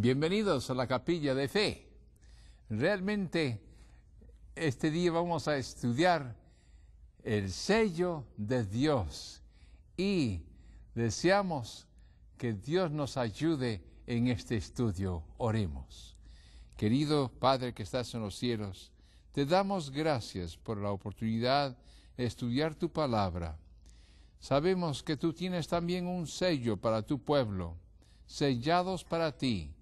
Bienvenidos a la capilla de fe. Realmente este día vamos a estudiar el sello de Dios y deseamos que Dios nos ayude en este estudio. Oremos. Querido Padre que estás en los cielos, te damos gracias por la oportunidad de estudiar tu palabra. Sabemos que tú tienes también un sello para tu pueblo, sellados para ti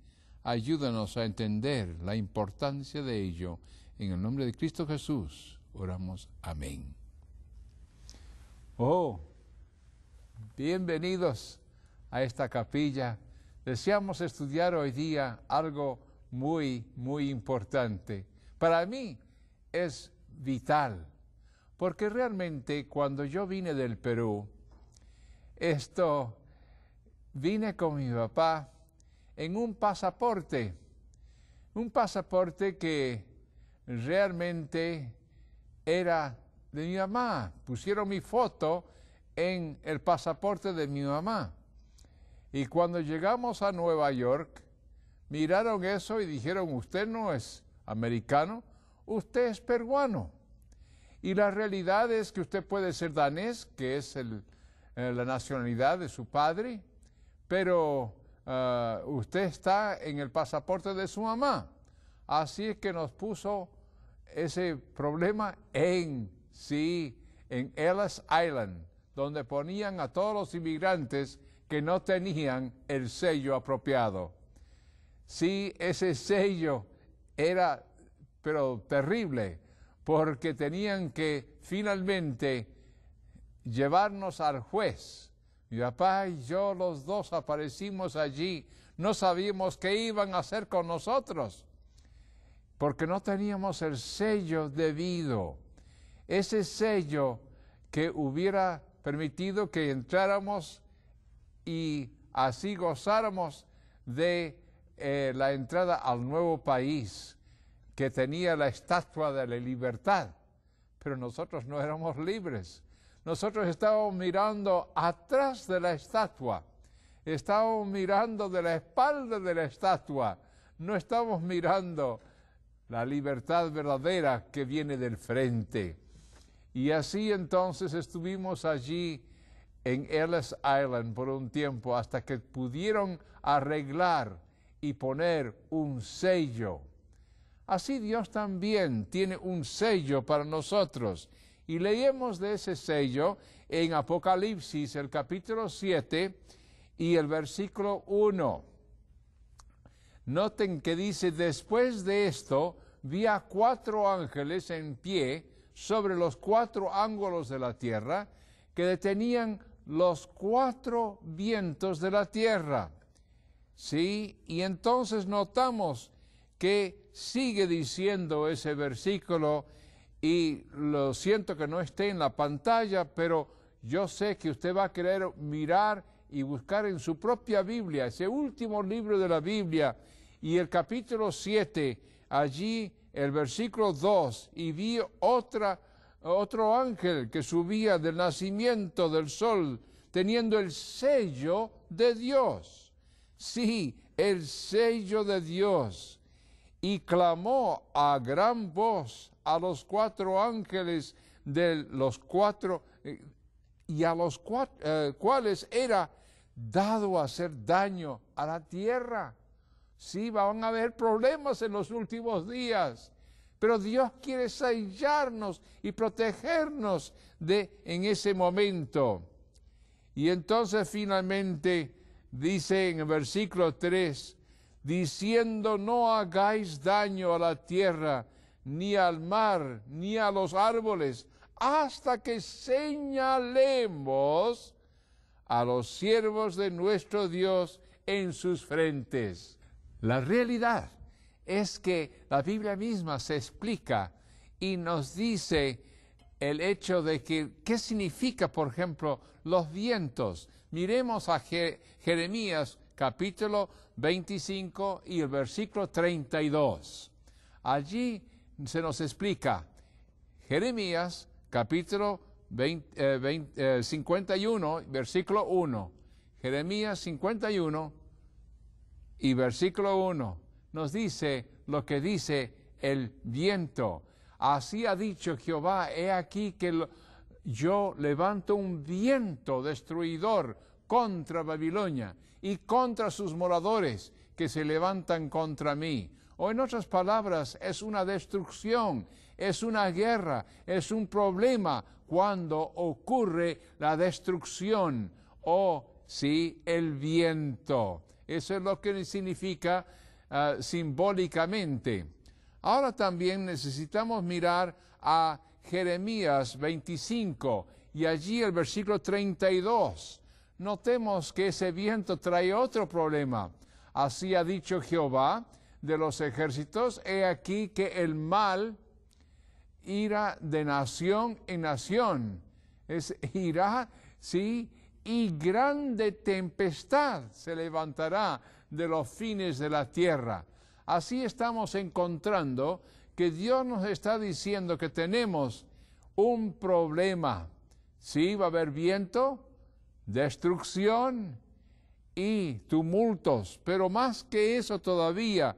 Ayúdanos a entender la importancia de ello. En el nombre de Cristo Jesús oramos. Amén. Oh, bienvenidos a esta capilla. Deseamos estudiar hoy día algo muy, muy importante. Para mí es vital, porque realmente cuando yo vine del Perú, esto, vine con mi papá en un pasaporte, un pasaporte que realmente era de mi mamá. Pusieron mi foto en el pasaporte de mi mamá. Y cuando llegamos a Nueva York, miraron eso y dijeron, usted no es americano, usted es peruano. Y la realidad es que usted puede ser danés, que es eh, la nacionalidad de su padre, pero Ah, usted está en el pasaporte de su mamá. Así es que nos puso ese problema en sí, en Ellis Island, donde ponían a todos los inmigrantes que no tenían el sello apropiado. Sí, ese sello era, pero terrible, porque tenían que finalmente llevarnos al juez mi papá y yo los dos aparecimos allí. No sabíamos qué iban a hacer con nosotros, porque no teníamos el sello debido. Ese sello que hubiera permitido que entráramos y así gozáramos de eh, la entrada al nuevo país que tenía la estatua de la libertad. Pero nosotros no éramos libres nosotros estábamos mirando atrás de la estatua, estábamos mirando de la espalda de la estatua, no estamos mirando la libertad verdadera que viene del frente. Y así entonces estuvimos allí en Ellis Island por un tiempo hasta que pudieron arreglar y poner un sello. Así Dios también tiene un sello para nosotros y leemos de ese sello en Apocalipsis, el capítulo 7 y el versículo 1. Noten que dice, después de esto vi a cuatro ángeles en pie sobre los cuatro ángulos de la tierra que detenían los cuatro vientos de la tierra. ¿Sí? Y entonces notamos que sigue diciendo ese versículo y lo siento que no esté en la pantalla, pero yo sé que usted va a querer mirar y buscar en su propia Biblia, ese último libro de la Biblia, y el capítulo 7, allí el versículo 2, y vi otra, otro ángel que subía del nacimiento del sol, teniendo el sello de Dios. Sí, el sello de Dios y clamó a gran voz a los cuatro ángeles de los cuatro eh, y a los eh, cuales era dado hacer daño a la tierra. Sí, van a haber problemas en los últimos días, pero Dios quiere sellarnos y protegernos de en ese momento. Y entonces finalmente dice en el versículo 3, diciendo no hagáis daño a la tierra, ni al mar, ni a los árboles, hasta que señalemos a los siervos de nuestro Dios en sus frentes. La realidad es que la Biblia misma se explica y nos dice el hecho de que, ¿qué significa, por ejemplo, los vientos? Miremos a Jeremías capítulo 25 y el versículo 32. Allí se nos explica Jeremías capítulo 51, eh, eh, versículo 1. Jeremías 51 y versículo 1 nos dice lo que dice el viento. Así ha dicho Jehová, he aquí que yo levanto un viento destruidor contra Babilonia y contra sus moradores que se levantan contra mí. O en otras palabras, es una destrucción, es una guerra, es un problema cuando ocurre la destrucción o si sí, el viento. Eso es lo que significa ah, simbólicamente. Ahora también necesitamos mirar a Jeremías 25 y allí el versículo 32 Notemos que ese viento trae otro problema. Así ha dicho Jehová de los ejércitos, he aquí que el mal irá de nación en nación. Es irá, sí, y grande tempestad se levantará de los fines de la tierra. Así estamos encontrando que Dios nos está diciendo que tenemos un problema. Sí, va a haber viento, destrucción y tumultos. Pero más que eso todavía,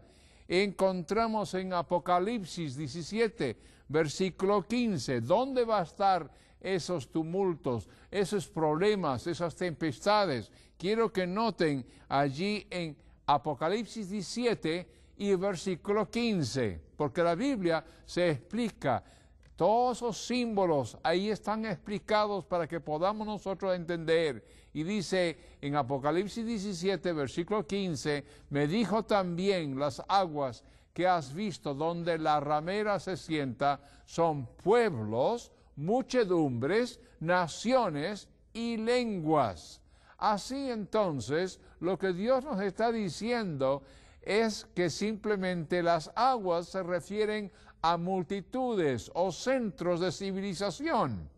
encontramos en Apocalipsis 17, versículo 15, ¿dónde va a estar esos tumultos, esos problemas, esas tempestades? Quiero que noten allí en Apocalipsis 17 y versículo 15, porque la Biblia se explica todos esos símbolos ahí están explicados para que podamos nosotros entender. Y dice en Apocalipsis 17, versículo 15, me dijo también las aguas que has visto donde la ramera se sienta son pueblos, muchedumbres, naciones y lenguas. Así entonces, lo que Dios nos está diciendo es que simplemente las aguas se refieren a multitudes o centros de civilización.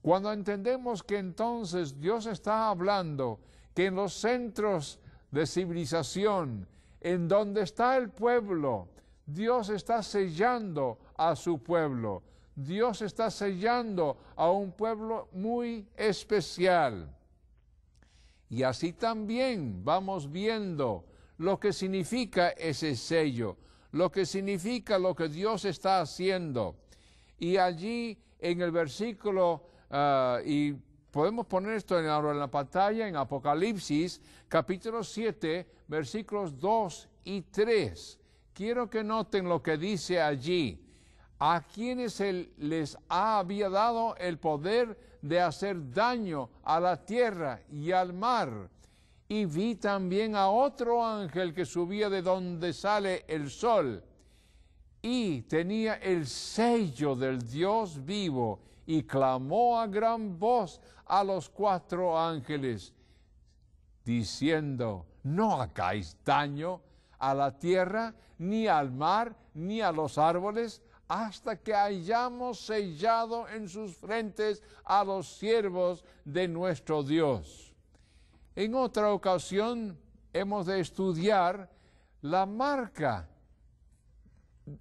Cuando entendemos que entonces Dios está hablando que en los centros de civilización, en donde está el pueblo, Dios está sellando a su pueblo. Dios está sellando a un pueblo muy especial. Y así también vamos viendo lo que significa ese sello, lo que significa lo que Dios está haciendo. Y allí en el versículo, ah, y podemos poner esto en la, en la pantalla, en Apocalipsis, capítulo 7, versículos 2 y 3. Quiero que noten lo que dice allí. A quienes él les había dado el poder de hacer daño a la tierra y al mar y vi también a otro ángel que subía de donde sale el sol y tenía el sello del Dios vivo y clamó a gran voz a los cuatro ángeles diciendo, no hagáis daño a la tierra, ni al mar, ni a los árboles, hasta que hayamos sellado en sus frentes a los siervos de nuestro Dios. En otra ocasión hemos de estudiar la marca.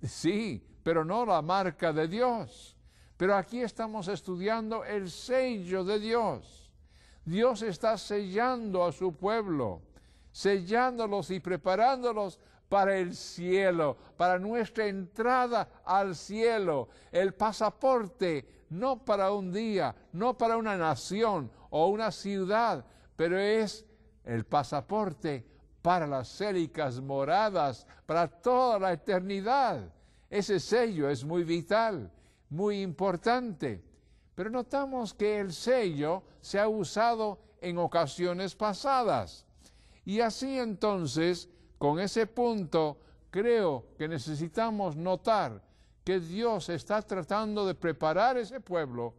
Sí, pero no la marca de Dios. Pero aquí estamos estudiando el sello de Dios. Dios está sellando a su pueblo, sellándolos y preparándolos para el cielo, para nuestra entrada al cielo, el pasaporte, no para un día, no para una nación o una ciudad, pero es el pasaporte para las célicas moradas, para toda la eternidad. Ese sello es muy vital, muy importante. Pero notamos que el sello se ha usado en ocasiones pasadas. Y así entonces, con ese punto, creo que necesitamos notar que Dios está tratando de preparar ese pueblo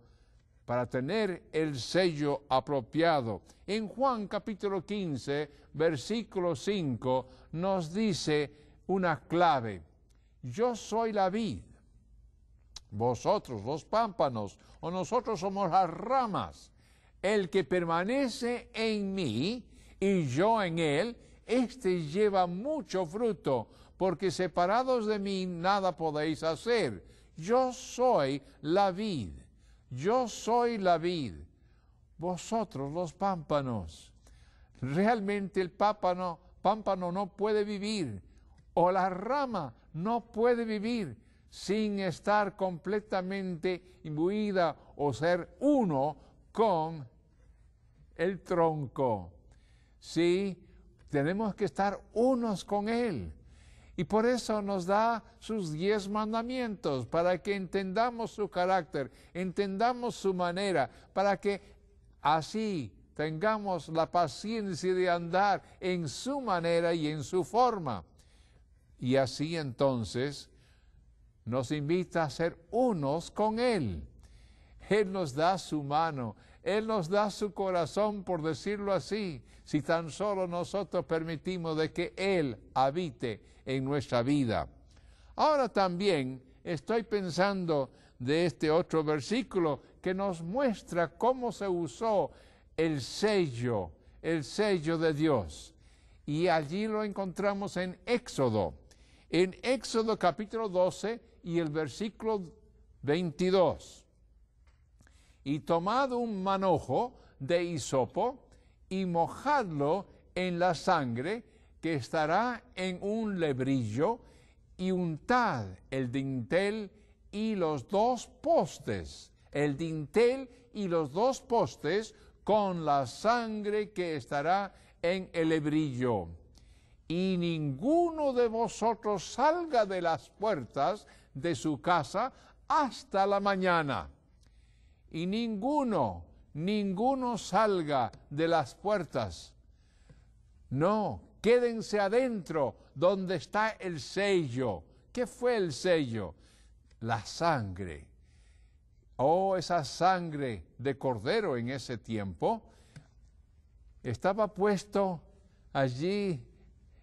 para tener el sello apropiado. En Juan capítulo 15, versículo 5, nos dice una clave. Yo soy la vid, vosotros los pámpanos, o nosotros somos las ramas. El que permanece en mí y yo en él, éste lleva mucho fruto, porque separados de mí nada podéis hacer. Yo soy la vid yo soy la vid, vosotros los pámpanos. Realmente el pámpano, no puede vivir, o la rama no puede vivir sin estar completamente imbuida o ser uno con el tronco. Sí, tenemos que estar unos con Él. Y por eso nos da sus diez mandamientos, para que entendamos su carácter, entendamos su manera, para que así tengamos la paciencia de andar en su manera y en su forma. Y así entonces nos invita a ser unos con Él. Él nos da su mano, él nos da su corazón, por decirlo así, si tan solo nosotros permitimos de que Él habite en nuestra vida. Ahora también estoy pensando de este otro versículo que nos muestra cómo se usó el sello, el sello de Dios. Y allí lo encontramos en Éxodo, en Éxodo capítulo 12 y el versículo 22 y tomad un manojo de hisopo y mojadlo en la sangre que estará en un lebrillo y untad el dintel y los dos postes, el dintel y los dos postes con la sangre que estará en el lebrillo. Y ninguno de vosotros salga de las puertas de su casa hasta la mañana y ninguno, ninguno salga de las puertas. No, quédense adentro donde está el sello. ¿Qué fue el sello? La sangre. Oh, esa sangre de cordero en ese tiempo estaba puesto allí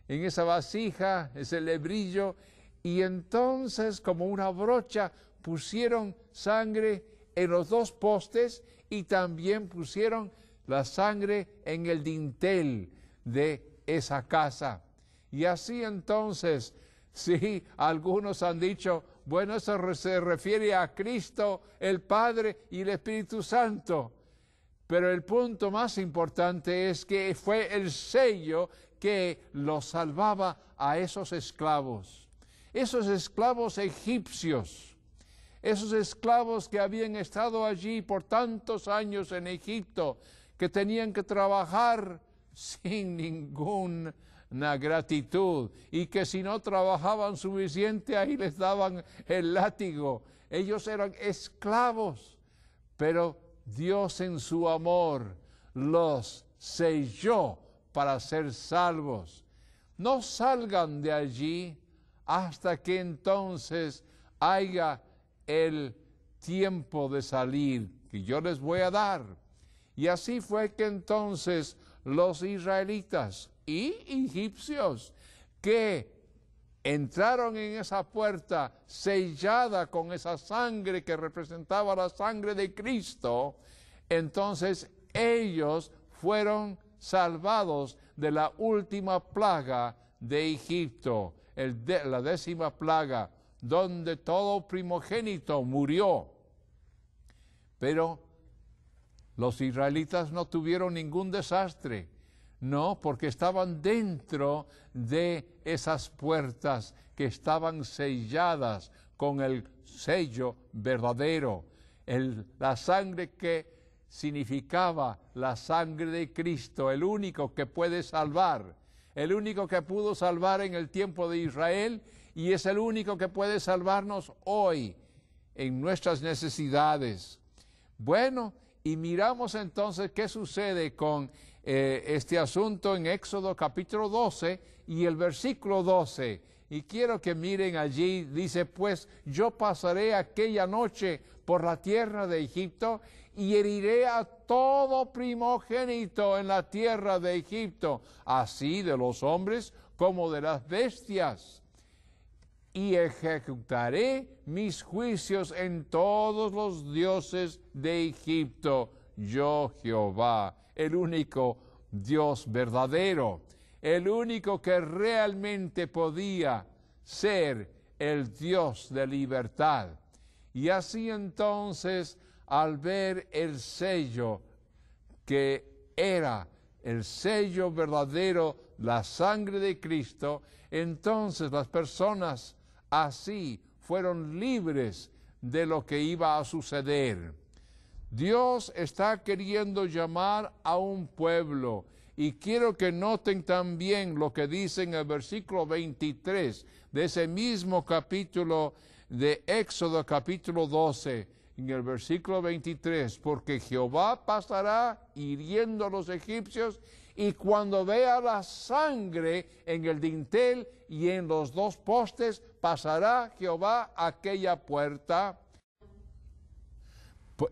en esa vasija, ese lebrillo, y entonces como una brocha pusieron sangre en los dos postes y también pusieron la sangre en el dintel de esa casa. Y así entonces, sí, algunos han dicho, bueno, eso se refiere a Cristo, el Padre y el Espíritu Santo. Pero el punto más importante es que fue el sello que los salvaba a esos esclavos. Esos esclavos egipcios esos esclavos que habían estado allí por tantos años en Egipto, que tenían que trabajar sin ninguna gratitud y que si no trabajaban suficiente ahí les daban el látigo. Ellos eran esclavos, pero Dios en su amor los selló para ser salvos. No salgan de allí hasta que entonces haya el tiempo de salir que yo les voy a dar. Y así fue que entonces los israelitas y egipcios que entraron en esa puerta sellada con esa sangre que representaba la sangre de Cristo, entonces ellos fueron salvados de la última plaga de Egipto, la décima plaga donde todo primogénito murió. Pero los israelitas no tuvieron ningún desastre, no, porque estaban dentro de esas puertas que estaban selladas con el sello verdadero, el, la sangre que significaba la sangre de Cristo, el único que puede salvar, el único que pudo salvar en el tiempo de Israel y es el único que puede salvarnos hoy en nuestras necesidades. Bueno, y miramos entonces qué sucede con eh, este asunto en Éxodo capítulo 12 y el versículo 12. Y quiero que miren allí, dice, pues yo pasaré aquella noche por la tierra de Egipto y heriré a todo primogénito en la tierra de Egipto, así de los hombres como de las bestias y ejecutaré mis juicios en todos los dioses de Egipto. Yo Jehová, el único Dios verdadero, el único que realmente podía ser el Dios de libertad. Y así entonces, al ver el sello que era el sello verdadero, la sangre de Cristo, entonces las personas así fueron libres de lo que iba a suceder. Dios está queriendo llamar a un pueblo y quiero que noten también lo que dice en el versículo 23 de ese mismo capítulo de Éxodo capítulo 12, en el versículo 23, porque Jehová pasará hiriendo a los egipcios y cuando vea la sangre en el dintel y en los dos postes, pasará Jehová aquella puerta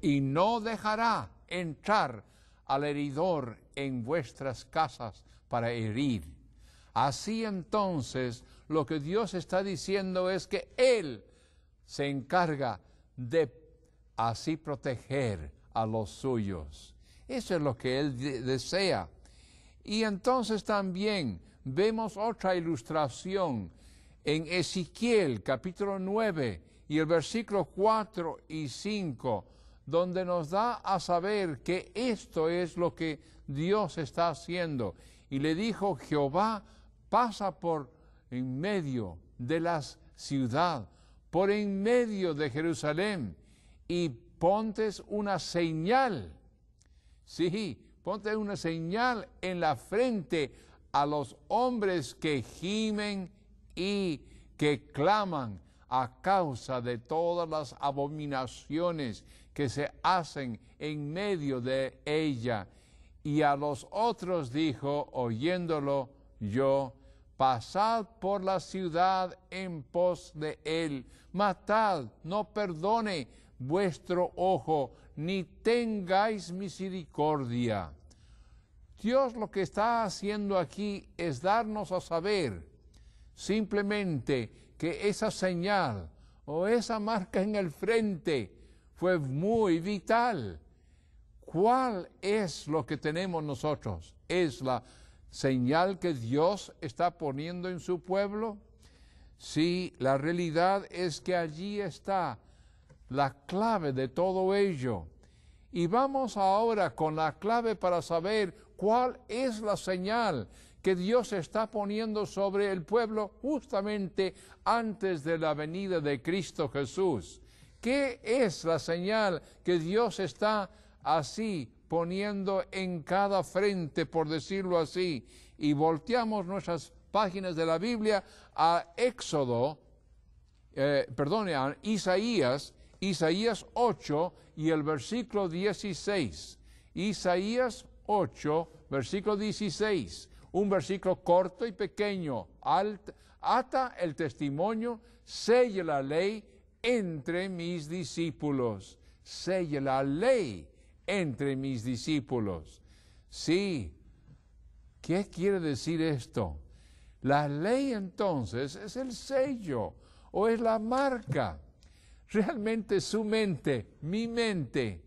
y no dejará entrar al heridor en vuestras casas para herir. Así entonces lo que Dios está diciendo es que Él se encarga de así proteger a los suyos. Eso es lo que Él desea. Y entonces también vemos otra ilustración en Ezequiel capítulo 9 y el versículo 4 y 5, donde nos da a saber que esto es lo que Dios está haciendo. Y le dijo, Jehová pasa por en medio de la ciudad, por en medio de Jerusalén, y pontes una señal. Sí, Ponte una señal en la frente a los hombres que gimen y que claman a causa de todas las abominaciones que se hacen en medio de ella. Y a los otros dijo, oyéndolo yo, pasad por la ciudad en pos de él, matad, no perdone vuestro ojo, ni tengáis misericordia. Dios lo que está haciendo aquí es darnos a saber simplemente que esa señal o esa marca en el frente fue muy vital. ¿Cuál es lo que tenemos nosotros? ¿Es la señal que Dios está poniendo en su pueblo? Sí, la realidad es que allí está la clave de todo ello. Y vamos ahora con la clave para saber ¿Cuál es la señal que Dios está poniendo sobre el pueblo justamente antes de la venida de Cristo Jesús? ¿Qué es la señal que Dios está así poniendo en cada frente, por decirlo así? Y volteamos nuestras páginas de la Biblia a Éxodo, eh, a Isaías, Isaías 8 y el versículo 16. Isaías 8, versículo 16, un versículo corto y pequeño, ata el testimonio, selle la ley entre mis discípulos, selle la ley entre mis discípulos. Sí, ¿qué quiere decir esto? La ley entonces es el sello o es la marca. Realmente su mente, mi mente,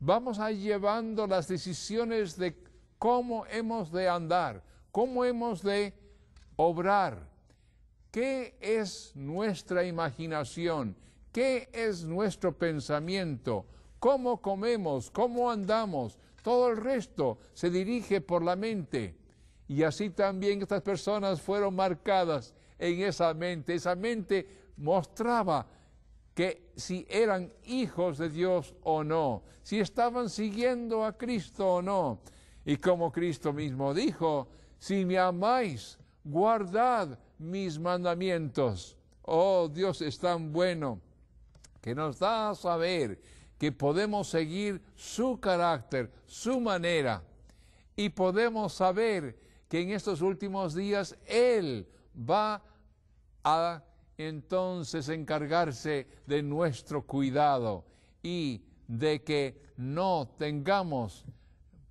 vamos a llevando las decisiones de cómo hemos de andar, cómo hemos de obrar, qué es nuestra imaginación, qué es nuestro pensamiento, cómo comemos, cómo andamos, todo el resto se dirige por la mente. Y así también estas personas fueron marcadas en esa mente. Esa mente mostraba que si eran hijos de Dios o no, si estaban siguiendo a Cristo o no. Y como Cristo mismo dijo, si me amáis, guardad mis mandamientos. Oh Dios es tan bueno que nos da a saber que podemos seguir su carácter, su manera, y podemos saber que en estos últimos días Él va a entonces encargarse de nuestro cuidado y de que no tengamos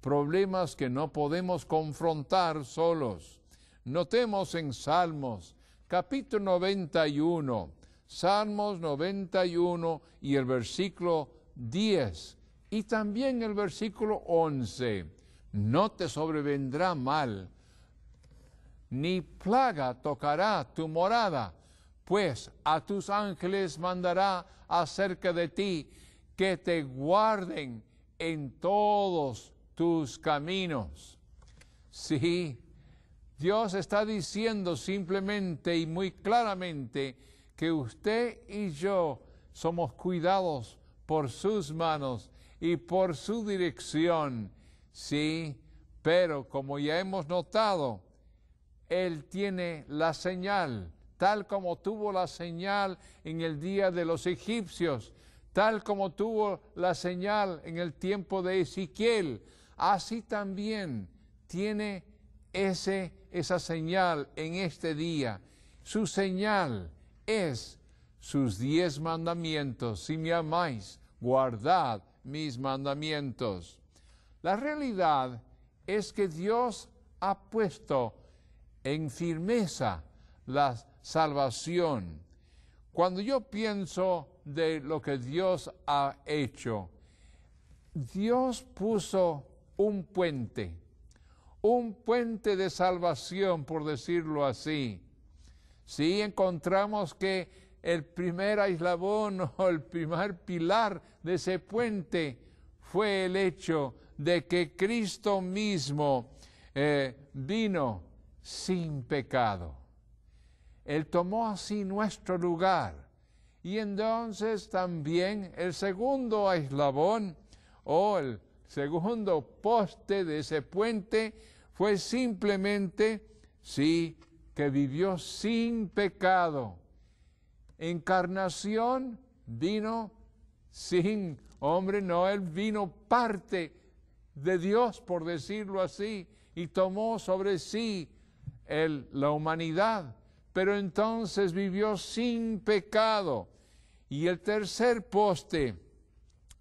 problemas que no podemos confrontar solos. Notemos en Salmos, capítulo 91, Salmos 91 y el versículo 10 y también el versículo 11. No te sobrevendrá mal, ni plaga tocará tu morada pues a tus ángeles mandará acerca de ti que te guarden en todos tus caminos. Sí, Dios está diciendo simplemente y muy claramente que usted y yo somos cuidados por sus manos y por su dirección. Sí, pero como ya hemos notado, Él tiene la señal tal como tuvo la señal en el día de los egipcios, tal como tuvo la señal en el tiempo de Ezequiel, así también tiene esa señal en este día. Su señal es sus diez mandamientos. Si me amáis, guardad mis mandamientos. La realidad es que Dios ha puesto en firmeza la salvación. Cuando yo pienso de lo que Dios ha hecho, Dios puso un puente, un puente de salvación, por decirlo así. Si encontramos que el primer aislabón o el primer pilar de ese puente fue el hecho de que Cristo mismo eh, vino sin pecado él tomó así nuestro lugar. Y entonces también el segundo eslabón o el segundo poste de ese puente fue simplemente, sí, que vivió sin pecado. Encarnación vino sin hombre, no, él vino parte de Dios, por decirlo así, y tomó sobre sí el, la humanidad pero entonces vivió sin pecado. Y el tercer poste,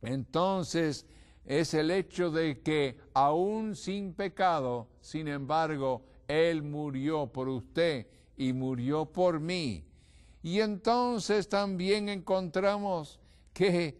entonces, es el hecho de que aún sin pecado, sin embargo, Él murió por usted y murió por mí. Y entonces también encontramos que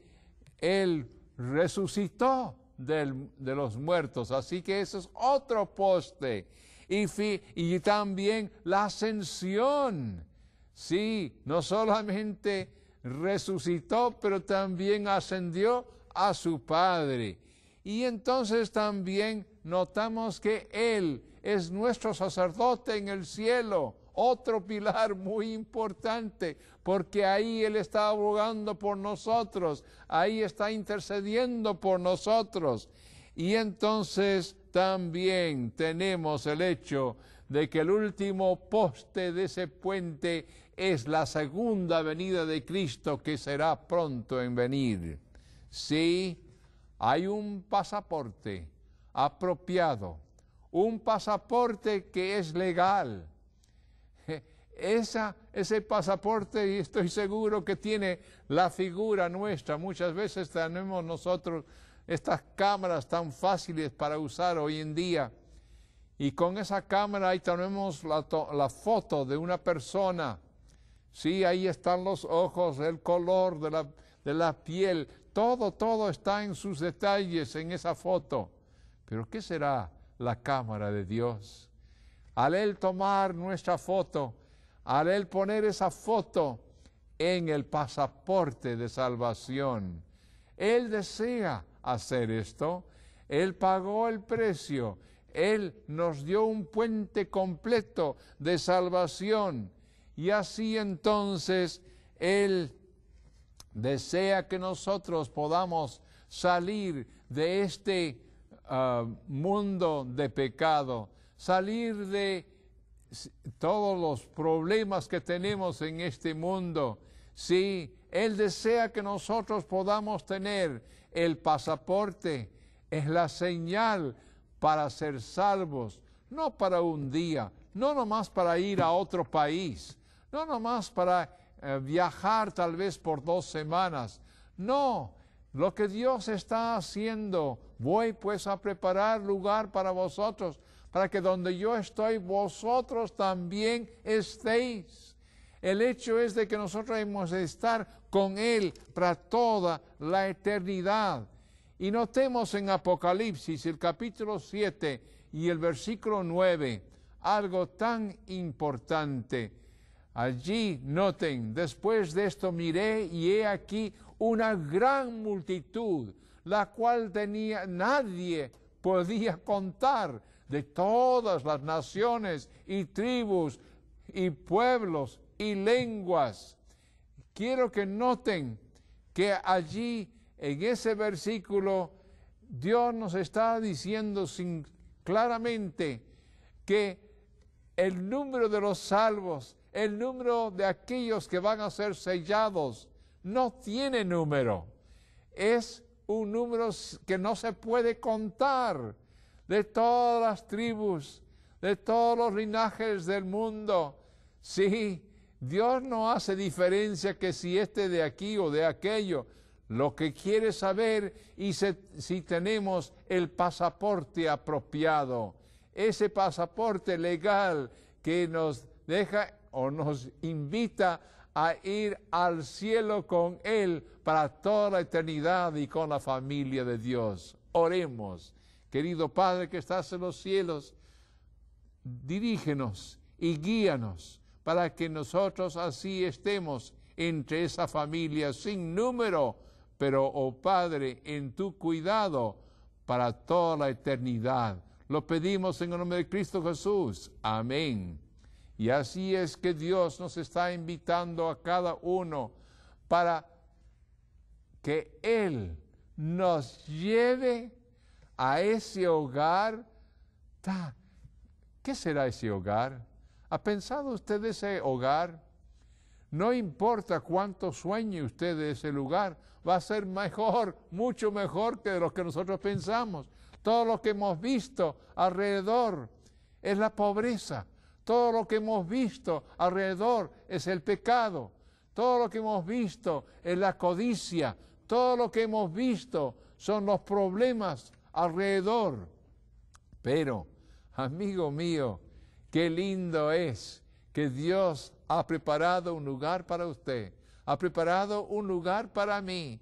Él resucitó de los muertos. Así que eso es otro poste y, también la ascensión. Sí, no solamente resucitó, pero también ascendió a su Padre. Y entonces también notamos que Él es nuestro sacerdote en el cielo, otro pilar muy importante, porque ahí Él está abogando por nosotros, ahí está intercediendo por nosotros. Y entonces también tenemos el hecho de que el último poste de ese puente es la segunda venida de Cristo que será pronto en venir. Sí, hay un pasaporte apropiado, un pasaporte que es legal. ese pasaporte, y estoy seguro que tiene la figura nuestra, muchas veces tenemos nosotros estas cámaras tan fáciles para usar hoy en día. Y con esa cámara ahí tenemos la, foto de una persona. Sí, ahí están los ojos, el color de la piel, todo, todo está en sus detalles en esa foto. Pero ¿qué será la cámara de Dios? Al Él tomar nuestra foto, al Él poner esa foto en el pasaporte de salvación, Él desea hacer esto. Él pagó el precio. Él nos dio un puente completo de salvación. Y así entonces Él desea que nosotros podamos salir de este ah, mundo de pecado, salir de todos los problemas que tenemos en este mundo. Sí, Él desea que nosotros podamos tener el pasaporte es la señal para ser salvos, no para un día, no nomás para ir a otro país, no nomás para eh, viajar tal vez por dos semanas. No, lo que Dios está haciendo, voy pues a preparar lugar para vosotros, para que donde yo estoy, vosotros también estéis. El hecho es de que nosotros hemos de estar con Él para toda la eternidad. Y notemos en Apocalipsis el capítulo 7 y el versículo 9 algo tan importante. Allí noten, después de esto miré y he aquí una gran multitud, la cual nadie podía contar de todas las naciones y tribus y pueblos y lenguas. Quiero que noten que allí, en ese versículo, Dios nos está diciendo claramente que el número de los salvos, el número de aquellos que van a ser sellados, no tiene número. Es un número que no se puede contar de todas las tribus, de todos los linajes del mundo. Sí, Dios no hace diferencia que si este de aquí o de aquello. Lo que quiere saber y si tenemos el pasaporte apropiado, ese pasaporte legal que nos deja o nos invita a ir al cielo con Él para toda la eternidad y con la familia de Dios. Oremos, querido Padre que estás en los cielos, dirígenos y guíanos para que nosotros así estemos entre esa familia sin número, pero, oh Padre, en tu cuidado para toda la eternidad. Lo pedimos en el nombre de Cristo Jesús. Amén. Y así es que Dios nos está invitando a cada uno para que Él nos lleve a ese hogar. ¿Qué será ese hogar? ¿Ha pensado usted ese hogar? No importa cuánto sueñe usted de ese lugar, va a ser mejor, mucho mejor que lo que nosotros pensamos. Todo lo que hemos visto alrededor es la pobreza. Todo lo que hemos visto alrededor es el pecado. Todo lo que hemos visto es la codicia. Todo lo que hemos visto son los problemas alrededor. Pero, amigo mío, Qué lindo es que Dios ha preparado un lugar para usted, ha preparado un lugar para mí.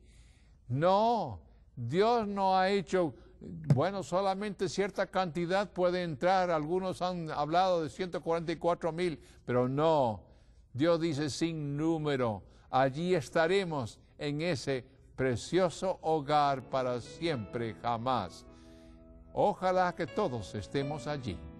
No, Dios no ha hecho, bueno, solamente cierta cantidad puede entrar, algunos han hablado de 144 mil, pero no, Dios dice sin número, allí estaremos en ese precioso hogar para siempre, jamás. Ojalá que todos estemos allí.